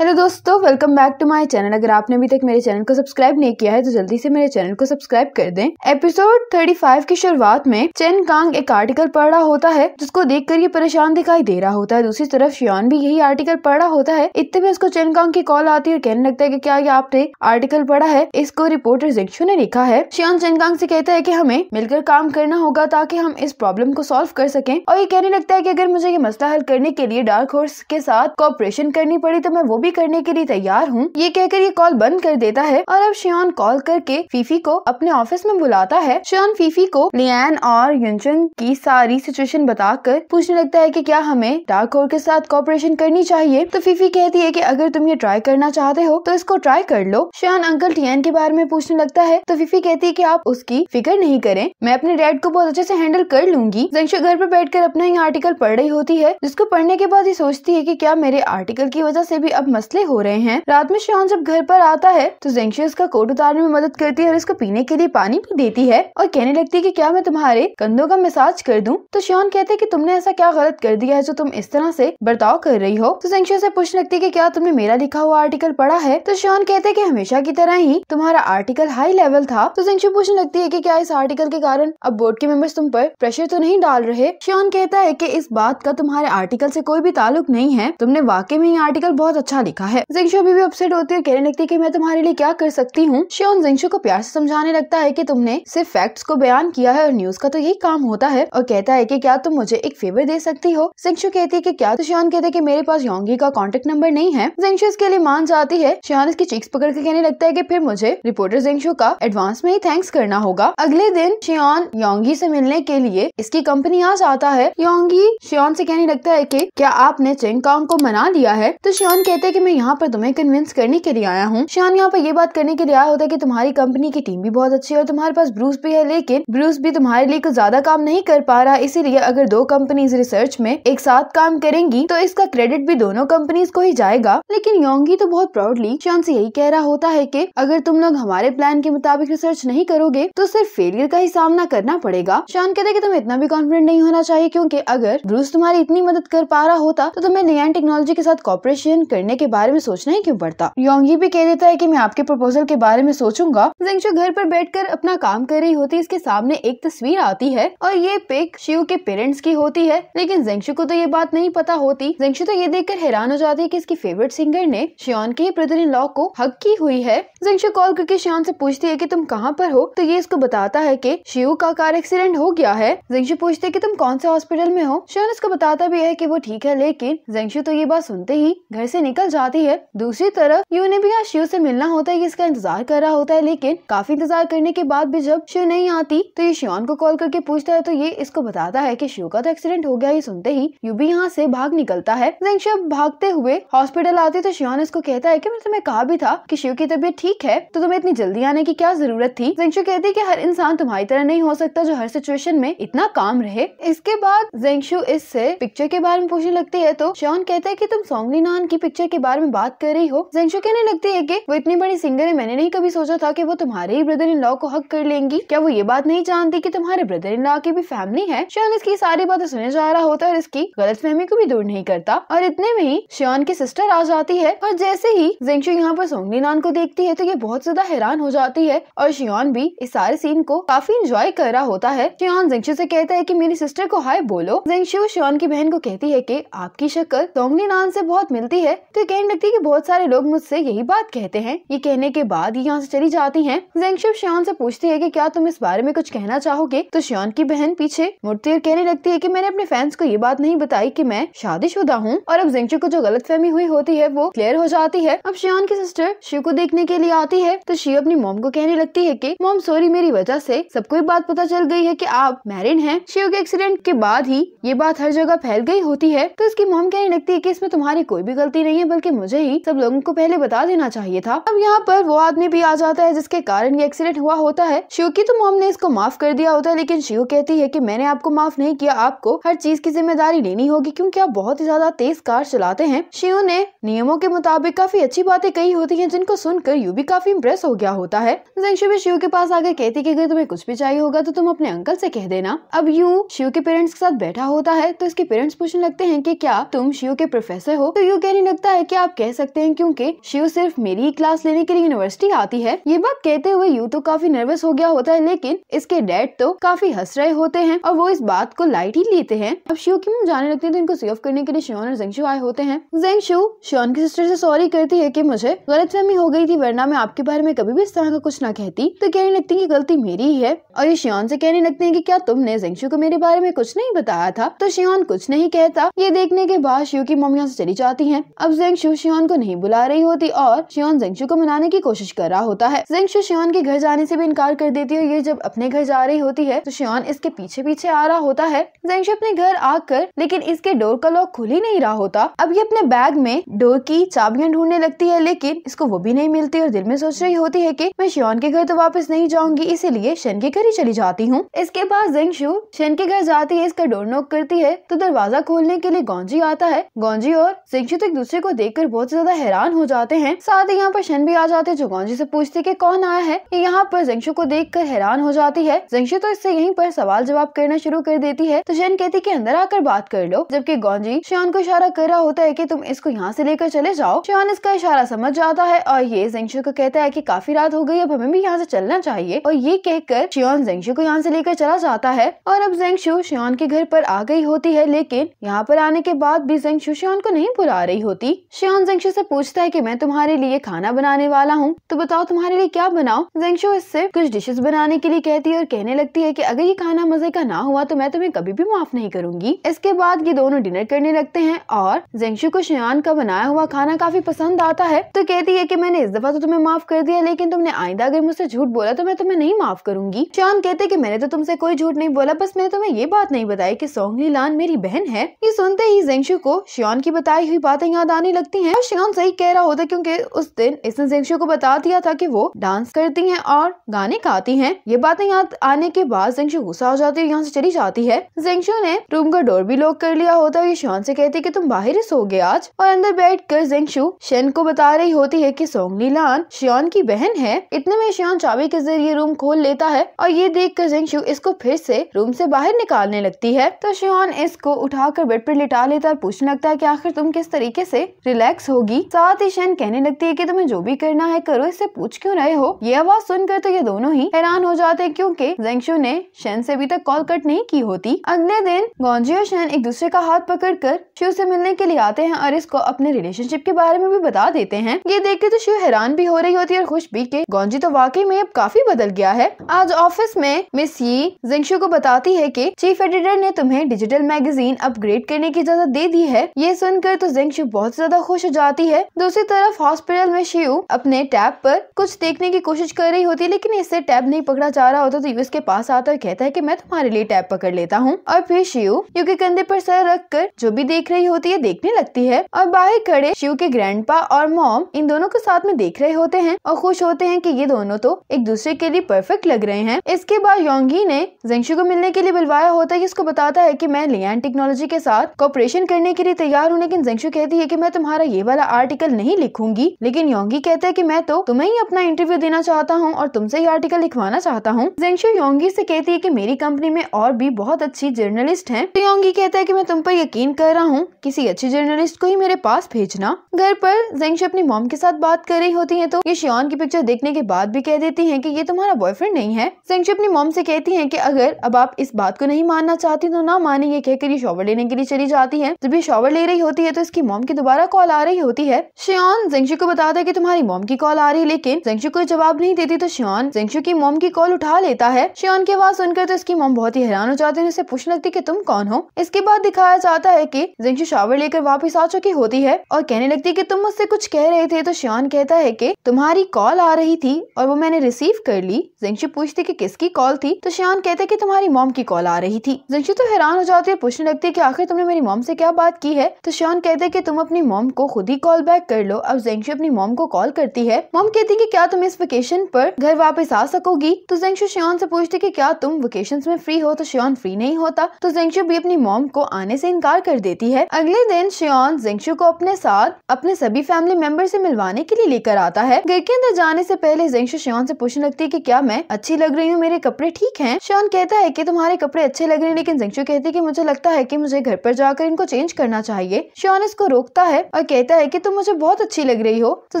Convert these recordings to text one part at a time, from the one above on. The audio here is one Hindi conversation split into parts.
हेलो दोस्तों welcome back to my channel अगर आपने अभी तक मेरे चैनल को सब्सक्राइब नहीं किया है तो जल्दी से मेरे चैनल को सब्सक्राइब कर दें एपिसोड 35 की शुरुआत में चेन कांग एक आर्टिकल पढ़ रहा होता है जिसको देखकर ये परेशान दिखाई दे रहा होता है दूसरी तरफ श्योन भी यही आर्टिकल पढ़ रहा होता है इतने में उसको चैन कांग की कॉल आती है और कहने लगता है की क्या ये आपने आर्टिकल पढ़ा है इसको रिपोर्टर जिक्शु ने लिखा है श्योन चैन कांग से कहता है की हमें मिलकर काम करना होगा ताकि हम इस प्रॉब्लम को सोल्व कर सके और ये कहने लगता है की अगर मुझे ये मसला हल करने के लिए डार्क हॉर्स के साथ कॉपरेशन करनी पड़ी तो मैं वो भी भी करने के लिए तैयार हूँ ये कहकर ये कॉल बंद कर देता है और अब श्योन कॉल करके फीफी को अपने ऑफिस में बुलाता है श्योन फीफी को लियान और युनचंग की सारी सिचुएशन बताकर पूछने लगता है कि क्या हमें डार्क होर के साथ कॉपरेशन करनी चाहिए तो फीफी कहती है कि अगर तुम ये ट्राई करना चाहते हो तो इसको ट्राई कर लो श्योन अंकल टियन के बारे में पूछने लगता है तो फीफी कहती है कि आप उसकी फिक्र नहीं करें मैं अपने डैड को बहुत अच्छे से हैंडल कर लूंगी जंगशा घर पर बैठकर अपना ही आर्टिकल पढ़ रही होती है जिसको पढ़ने के बाद ये सोचती है की क्या मेरे आर्टिकल की वजह से भी अब मसले हो रहे हैं रात में श्यान जब घर पर आता है तो जेंगशी उसका कोट उतारने में मदद करती है और इसको पीने के लिए पानी भी देती है और कहने लगती है की क्या मैं तुम्हारे कंधों का मसाज कर दूँ तो श्यान कहते की तुमने ऐसा क्या गलत कर दिया है जो तुम इस तरह ऐसी बर्ताव कर रही हो तो जेंगशी ऐसी पूछने लगती है की क्या तुमने मेरा लिखा हुआ आर्टिकल पढ़ा है तो श्यान कहते की हमेशा की तरह ही तुम्हारा आर्टिकल हाई लेवल था तो जेंगशी पूछने लगती है की क्या इस आर्टिकल के कारण अब बोर्ड के मेंबर्स तुम पर प्रेशर तो नहीं डाल रहे श्यान कहता है की इस बात का तुम्हारे आर्टिकल से कोई भी ताल्लुक नहीं है तुमने वाकई में ये आर्टिकल बहुत अच्छा अच्छा लिखा है जिंगशो भी, भी अपसेट होती है कहने लगती है की मैं तुम्हारे लिए क्या कर सकती हूँ श्योन जिंगशो को प्यार से समझाने लगता है की तुमने सिर्फ फैक्ट्स को बयान किया है और न्यूज का तो यही काम होता है और कहता है की क्या तुम मुझे एक फेवर दे सकती हो जिंगशो कहती है की क्या तो शिवन कहते की मेरे पास योंगी का कॉन्टेक्ट नंबर नहीं है जिंगशो इसके लिए मान जाती है श्योन इसकी चीक्स पकड़ के कहने लगता है की फिर मुझे रिपोर्टर जिंगशो का एडवांस में ही थैंक्स करना होगा अगले दिन श्योन योंगी से मिलने के लिए इसकी कंपनी आ जाता है योंगी श्योन से कहने लगता है कि क्या आपने चेंग कांग को मना लिया है तो श्योन कहते है कि मैं यहाँ पर तुम्हें कन्विंस करने के लिए आया हूँ शान यहाँ पर ये बात करने के लिए आया होता है की तुम्हारी कंपनी की टीम भी बहुत अच्छी है और तुम्हारे पास ब्रूस भी है लेकिन ब्रूस भी तुम्हारे लिए कुछ ज्यादा काम नहीं कर पा रहा इसीलिए अगर दो कंपनीज रिसर्च में एक साथ काम करेंगी तो इसका क्रेडिट भी दोनों कंपनीज को ही जाएगा लेकिन योंगी तो बहुत प्राउडली शान से यही कह रहा होता है की अगर तुम लोग हमारे प्लान के मुताबिक रिसर्च नहीं करोगे तो सिर्फ फेलियर का ही सामना करना पड़ेगा शान कहते कि तुम्हें इतना भी कॉन्फिडेंट नहीं होना चाहिए क्योंकि अगर ब्रूस तुम्हारी इतनी मदद कर पा रहा होता तो तुम्हें नयान टेक्नोलॉजी के साथ कॉपरेशन करने के बारे में सोचना ही क्यों पड़ता योंगी भी कह देता है की मैं आपके प्रपोजल के बारे में सोचूंगा जिंगशो घर पर बैठकर अपना काम कर रही होती है इसके सामने एक तस्वीर आती है और ये पिक शिव के पेरेंट्स की होती है लेकिन जेंशु को तो ये बात नहीं पता होती जेंशु तो ये कर हैरान हो जाती है की इसकी फेवरेट सिंगर ने श्योन के ब्रदर इन लॉ को हक की हुई है जेंशु कॉल करके श्योन से पूछती है की तुम कहाँ पर हो तो ये इसको बताता है की शिव का कार एक्सीडेंट हो गया है जेंशु पूछते है तुम कौन से हॉस्पिटल में हो श्योन इसको बताता भी है की वो ठीक है लेकिन जेंशु तो ये बात सुनते ही घर से निकल निकल जाती है दूसरी तरफ यू ने भी आज शिव से मिलना होता है इसका इंतजार कर रहा होता है लेकिन काफी इंतजार करने के बाद भी जब शिव नहीं आती तो ये शिवान को कॉल करके पूछता है तो ये इसको बताता है की शिव का तो एक्सीडेंट हो गया ये सुनते ही यू भी यहाँ से भाग निकलता है शिव भागते हुए हॉस्पिटल आते तो शिवान इसको कहता है की मतलब मैंने तुम्हें कहा भी था की शिव की तबीयत ठीक है तो तुम्हें इतनी जल्दी आने की क्या जरूरत थी जेंशु कहती है की हर इंसान तुम्हारी तरह नहीं हो सकता जो हर सिचुएशन में इतना काम रहे इसके बाद जेंशु इससे पिक्चर के बारे में पूछने लगती है तो शॉन कहता है की तुम सोंगली नान की पिक्चर के के बारे में बात कर रही हो जेंशो कहने लगती है की वो इतनी बड़ी सिंगर है मैंने नहीं कभी सोचा था की वो तुम्हारे ही ब्रदर इन लॉ को हक कर लेंगी क्या वो ये बात नहीं जानती की तुम्हारे ब्रदर इन लॉ की भी फैमिली है श्योन इसकी सारी बातें सुने जा रहा होता है और इसकी गलत को भी दूर नहीं करता और इतने में ही श्योन की सिस्टर आ जाती है और जैसे ही जेंशो यहाँ पर सोंगनी नान को देखती है तो ये बहुत ज्यादा हैरान हो जाती है और श्योन भी इस सारे सीन को काफी इंजॉय कर रहा होता है श्योन जेंशु से कहता है कि मेरी सिस्टर को हाय बोलो जेंशु श्योन की बहन को कहती है कि आपकी शक्ल सोंगनी नान से बहुत मिलती है तो कहने लगती है कि बहुत सारे लोग मुझसे यही बात कहते हैं ये कहने के बाद ये यहाँ से चली जाती है जेंगशिप श्योन से पूछती है कि क्या तुम इस बारे में कुछ कहना चाहोगे तो श्योन की बहन पीछे मुड़ती और कहने लगती है कि मैंने अपने फैंस को ये बात नहीं बताई कि मैं शादीशुदा हूँ और अब जेंगशिप को जो गलत फहमी हुई होती है वो क्लियर हो जाती है अब श्योन की सिस्टर शिव को देखने के लिए आती है तो शिव अपनी मोम को कहने लगती है की मोम सॉरी मेरी वजह से सबको ये बात पता चल गई है की आप मैरिड है शिव के एक्सीडेंट के बाद ही ये बात हर जगह फैल गई होती है तो इसकी मोम कहने लगती है की इसमें तुम्हारी कोई भी गलती नहीं है बल्कि मुझे ही सब लोगों को पहले बता देना चाहिए था अब यहाँ पर वो आदमी भी आ जाता है जिसके कारण ये एक्सीडेंट हुआ होता है शिव की तो मोम ने इसको माफ कर दिया होता है लेकिन शिव कहती है की मैंने आपको माफ नहीं किया आपको हर चीज की जिम्मेदारी लेनी होगी क्यूँकी आप बहुत ही ज्यादा तेज कार चलाते हैं शिव ने नियमों के मुताबिक काफी अच्छी बातें कही होती है जिनको सुनकर यू भी काफी इम्प्रेस हो गया होता है जंगशु शिव के पास आकर कहती की अगर तुम्हें कुछ भी चाहिए होगा तो तुम अपने अंकल से कह देना अब यू शिव के पेरेंट्स के साथ बैठा होता है तो इसके पेरेंट्स पूछने लगते हैं कि क्या तुम शिव के प्रोफेसर हो तो यू कहने लगता है कि आप कह सकते हैं क्योंकि शिव सिर्फ मेरी ही क्लास लेने के लिए यूनिवर्सिटी आती है ये बात कहते हुए यू तो काफी नर्वस हो गया होता है लेकिन इसके डैड तो काफी हंस रहे होते हैं और वो इस बात को लाइट ही लेते हैं अब शिव की जाने लगते हैं तो इनको सी ऑफ करने के लिए श्योन और जेंगशू आए होते हैं जेंगशू श्योन की सिस्टर ऐसी सॉरी करती है की मुझे गलत हो गई थी वरना मैं आपके बारे में कभी भी इस तरह का कुछ ना कहती तो कहने लगती है की गलती मेरी ही है और ये श्योन ऐसी कहने लगते है की क्या तुमने जेंगशू को मेरे बारे में कुछ नहीं बताया था तो श्योन कुछ नहीं कहता ये देखने के बाद शिव की मम्मी यहाँ से चली जाती है अब जेंगशु शिवन को नहीं बुला रही होती और शिवन जेंगशु को मनाने की कोशिश कर रहा होता है जेंगशु शिवन के घर जाने से भी इनकार कर देती है ये जब अपने घर जा रही होती है तो शिवन इसके पीछे पीछे आ रहा होता है जेंगशु अपने घर आकर लेकिन इसके डोर का लॉक खुल ही नहीं रहा होता अब ये अपने बैग में डोर की चाबियां ढूंढने लगती है लेकिन इसको वो भी नहीं मिलती और दिल में सोच रही होती है की मैं शियोन के घर तो वापस नहीं जाऊंगी इसीलिए शेन के घर ही चली जाती हूँ इसके बाद जेंगशु शेन के घर जाती है इसका डोर नोक करती है तो दरवाजा खोलने के लिए गौंजी आता है गौंजी और जेंगशु तो एक दूसरे को देखकर बहुत ज्यादा हैरान हो जाते हैं साथ ही यहाँ पर शन भी आ जाते जो गौजी से पूछते कि कौन आया है ये यहाँ पर जंक्शु को देख कर हैरान हो जाती है जंक्शु तो इससे यहीं पर सवाल जवाब करना शुरू कर देती है तो शन कहती की अंदर आकर बात कर लो जबकि गौजी शान को इशारा कर रहा होता है की तुम इसको यहाँ ऐसी लेकर चले जाओ शान इसका इशारा समझ जाता है और ये जंक्शु को कहता है की काफी रात हो गई अब हमें भी यहाँ ऐसी चलना चाहिए और ये कहकर श्योन जेंशु को यहाँ ऐसी लेकर चला जाता है और अब जेंशु श्योन के घर पर आ गई होती है लेकिन यहाँ पर आने के बाद भी जेंशु श्योन को नहीं बुला रही होती श्योन जेंगशू से पूछता है कि मैं तुम्हारे लिए खाना बनाने वाला हूँ तो बताओ तुम्हारे लिए क्या बनाओ जेंगशू इससे कुछ डिशेस बनाने के लिए कहती है और कहने लगती है की अगर ये खाना मजे का ना हुआ तो मैं तुम्हें कभी भी माफ नहीं करूंगी इसके बाद ये दोनों डिनर करने लगते है और जेंगशू को श्योन का बनाया हुआ खाना काफी पसंद आता है तो कहती है की मैंने इस दफा तो तुम्हें माफ कर दिया लेकिन तुमने आईंदा अगर मुझसे झूठ बोला तो मैं तुम्हें नहीं माफ करूंगी श्योन कहते की मैंने तो तुमसे कोई झूठ नहीं बोला बस मैंने तुम्हें ये बात नहीं बताई की सोंगली लान मेरी बहन है ये सुनते ही जेंगशू को श्योन की बताई हुई बातें याद आने लगती हैं। शिवम सही कह रहा होता क्योंकि उस दिन इसने जेंशु को बता दिया था कि वो डांस करती हैं और गाने गाती हैं। ये बातें याद आने के बाद जेंशु गुस्सा हो जाती है यहाँ से चली जाती है जेंशु ने रूम का डोर भी लॉक कर लिया होता है ये शिवम से कहती है की तुम बाहर ही सो गए आज और अंदर बैठ कर जेंशु शेन को बता रही होती है की सोंग लान शियान की बहन है इतने में श्योन चाबी के जरिए रूम खोल लेता है और ये देख कर जेंशु इसको फिर से रूम से बाहर निकालने लगती है तो श्योन इसको उठाकर बेड पर लिटा लेता है पूछने लगता है की आखिर तुम किस तरीके से रिलैक्स होगी साथ ही शैन कहने लगती है कि तुम्हें जो भी करना है करो इससे पूछ क्यों रहे हो ये आवाज सुनकर तो ये दोनों ही हैरान हो जाते हैं क्योंकि जेंगशो ने शैन से अभी तक कॉल कट नहीं की होती अगले दिन गौजी और शैन एक दूसरे का हाथ पकड़ कर शिव से मिलने के लिए आते हैं और इसको अपने रिलेशनशिप के बारे में भी बता देते हैं ये देख के तो शिव हैरान भी हो रही होती है और खुश भी के गौजी तो वाकई में अब काफी बदल गया है आज ऑफिस में मिस यी जेंगशो को बताती है की चीफ एडिटर ने तुम्हें डिजिटल मैगजीन अपग्रेड करने की इजाजत दे दी है ये सुनकर तो जेंगशो बहुत ज्यादा ज्यादा खुश हो जाती है दूसरी तरफ हॉस्पिटल में शिव अपने टैब पर कुछ देखने की कोशिश कर रही होती है लेकिन इससे टैब नहीं पकड़ा जा रहा होता तो यू के पास आता और कहता है की मैं तुम्हारे लिए टैब पकड़ लेता हूँ और फिर शिव यू के कंधे पर सर रख कर जो भी देख रही होती है देखने लगती है और बाहर खड़े शिव के ग्रैंडपा और मॉम इन दोनों को साथ में देख रहे होते हैं और खुश होते हैं की ये दोनों तो एक दूसरे के लिए परफेक्ट लग रहे हैं इसके बाद योंगी ने जेंशु को मिलने के लिए बुलवाया होता है इसको बताता है की मैं लियान टेक्नोलॉजी के साथ कॉपरेशन करने के लिए तैयार हूँ लेकिन जेंशु कहती है की मैं तुम्हारा ये वाला आर्टिकल नहीं लिखूंगी लेकिन योंगी कहते हैं कि मैं तो तुम्हें ही अपना इंटरव्यू देना चाहता हूँ और तुमसे ही आर्टिकल लिखवाना चाहता हूँ जेंशु योंगी से कहती है कि मेरी कंपनी में और भी बहुत अच्छी जर्नलिस्ट है तो योंगी कहता है कि मैं तुम पर यकीन कर रहा हूँ किसी अच्छी जर्नलिस्ट को ही मेरे पास भेजना घर पर जेंशु अपनी मोम के साथ बात कर रही होती है तो ये शियान की पिक्चर देखने के बाद भी कह देती है की ये तुम्हारा बॉयफ्रेंड नहीं है जेंशु अपनी मोम से कहती है की अगर अब आप इस बात को नहीं मानना चाहती तो ना माने ये कहकर ये शॉवर लेने के लिए चली जाती है जब ये शॉवर ले रही होती है तो इसकी मोम की दोबारा कॉल आ रही होती है श्योन जेंगशू को बताता है कि तुम्हारी मोम की कॉल आ रही है लेकिन जेंगशू को जवाब नहीं देती तो श्योन जेंगशू की मोम की कॉल उठा लेता है श्योन की आवाज सुनकर तो इसकी मोम बहुत ही हैरान हो जाती है उसे पूछने लगती की तुम कौन हो इसके बाद दिखाया जाता है की जेंगशू शावर लेकर वापिस आ चुकी होती है और कहने लगती की तुम मुझसे कुछ कह रहे थे तो श्योन कहता है की तुम्हारी कॉल आ रही थी और वो मैंने रिसीव कर ली जेंगशू पूछती की किसकी कॉल थी तो श्योन कहते की तुम्हारी मोम की कॉल आ रही थी जेंगशू तो हैरान हो जाती है पूछने लगती है की आखिर तुमने मेरी मोम से क्या बात की है तो श्योन कहते की तुम अपनी मोम मॉम को खुद ही कॉल बैक कर लो अब जेंशु अपनी मॉम को कॉल करती है मॉम कहती है कि क्या तुम इस वेकेशन पर घर वापस आ सकोगी तो जेंशु श्योन से पूछती कि क्या तुम वेकेशन में फ्री हो तो श्योन फ्री नहीं होता तो जेंशु भी अपनी मॉम को आने से इनकार कर देती है अगले दिन श्योन जेंशु को अपने साथ अपने सभी फैमिली मेंबर से मिलवाने के लिए लेकर आता है घर के अंदर जाने से पहले जेंशु श्योन से पूछने लगती है की क्या मैं अच्छी लग रही हूँ मेरे कपड़े ठीक है श्योन कहता है की तुम्हारे कपड़े अच्छे लग रहे हैं लेकिन जेंशु कहती है की मुझे लगता है की मुझे घर पर जाकर इनको चेंज करना चाहिए श्योन इसको रोकता है और कहता है कि तुम मुझे बहुत अच्छी लग रही हो तो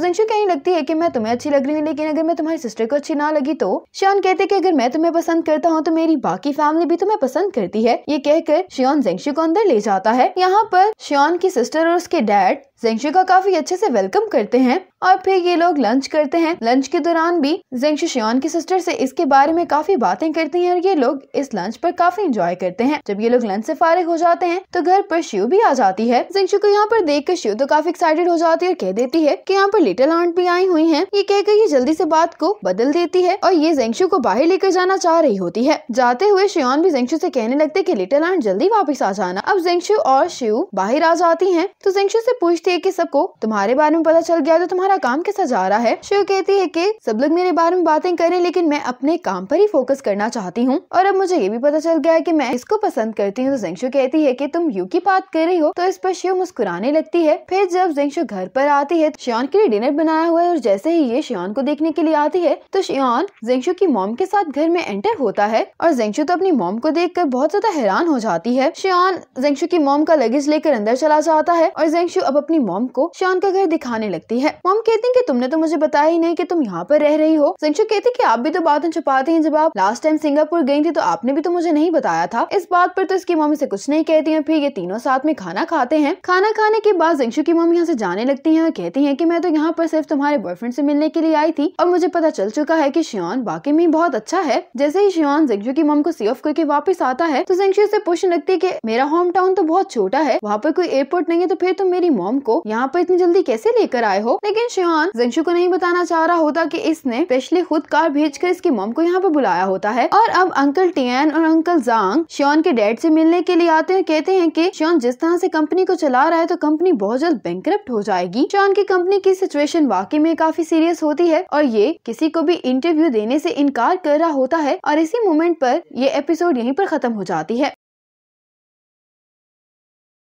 जिंशु कहने लगती है कि मैं तुम्हें अच्छी लग रही हूँ लेकिन अगर मैं तुम्हारी सिस्टर को अच्छी ना लगी तो श्योन कहते कि अगर मैं तुम्हें पसंद करता हूँ तो मेरी बाकी फैमिली भी तुम्हें पसंद करती है ये कहकर श्योन जिंशु को अंदर ले जाता है यहाँ पर श्योन की सिस्टर और उसके डैड जेंगशू का काफी अच्छे से वेलकम करते हैं और फिर ये लोग लंच करते हैं लंच के दौरान भी जेंगशू शियान की सिस्टर से इसके बारे में काफी बातें करती हैं और ये लोग इस लंच पर काफी एंजॉय करते हैं जब ये लोग लंच से फारिग हो जाते हैं तो घर पर शिव भी आ जाती है जेंगशू को यहाँ पर देख कर शिव तो काफी एक्साइटेड हो जाती है और कह देती है की यहाँ पर लिटिल आंट भी आई हुई है ये कहकर ये जल्दी ऐसी बात को बदल देती है और ये जेंगशू को बाहर लेकर जाना चाह रही होती है जाते हुए शियान भी जेंगशू ऐसी कहने लगते की लिटिल आंट जल्दी वापिस आ जाना अब जेंगशू और शिव बाहर आ जाती है तो जेंगशू ऐसी पूछती कहती है कि सबको तुम्हारे बारे में पता चल गया तो तुम्हारा काम कैसा जा रहा है शिव कहती है कि सब लोग मेरे बारे में बातें करें लेकिन मैं अपने काम पर ही फोकस करना चाहती हूँ और अब मुझे ये भी पता चल गया है की मैं इसको पसंद करती हूँ तो जेंशु कहती है की तुम यू की बात कर रही हो तो इस पर शिव मुस्कुराने लगती है फिर जब जेंशु घर पर आती है श्योन तो के लिए डिनर बनाया हुआ है और जैसे ही ये श्योन को देखने के लिए आती है तो श्योन जेंशु की मोम के साथ घर में एंटर होता है और जेंशु तो अपनी मोम को देख कर बहुत ज्यादा हैरान हो जाती है श्योन जेंशु की मोम का लगेज लेकर अंदर चला जाता है और जेंशु अब अपनी अपनी मॉम को शान का घर दिखाने लगती है मॉम कहती है कि तुमने तो मुझे बताया ही नहीं कि तुम यहाँ पर रह रही हो सिंचू कहती कि आप भी तो बातें छुपाती हैं जब आप लास्ट टाइम सिंगापुर गई थी तो आपने भी तो मुझे नहीं बताया था इस बात पर तो इसकी मॉम ऐसी कुछ नहीं कहती है फिर ये तीनों साथ में खाना खाते हैं खाना खाने के बाद सिंचू की मॉम यहाँ से जाने लगती है और कहती है की मैं तो यहाँ पर सिर्फ तुम्हारे बॉयफ्रेंड से मिलने के लिए आई थी और मुझे पता चल चुका है की श्योन बाकी में बहुत अच्छा है जैसे ही श्योन जिंशु की मॉम को सी ऑफ करके वापस आता है तो सिंचू से पूछने लगती है की मेरा होम टाउन तो बहुत छोटा है वहाँ पर कोई एयरपोर्ट नहीं है तो फिर तुम तो मेरी मॉम को यहाँ पर इतनी जल्दी कैसे लेकर आए हो लेकिन शिवान जिंशु को नहीं बताना चाह रहा होता की इसने स्पेशली खुद कार भेज कर इसकी मम को यहाँ पे बुलाया होता है और अब अंकल टीएन और अंकल जांग शिवान के डैड से मिलने के लिए आते हैं कहते हैं कि शिवान जिस तरह से कंपनी को चला रहा है तो कंपनी बहुत जल्द बैंक हो जाएगी शिवान की कंपनी की सिचुएशन वाकई में काफी सीरियस होती है और ये किसी को भी इंटरव्यू देने से इनकार कर रहा होता है और इसी मोमेंट पर ये एपिसोड यहीं पर खत्म हो जाती है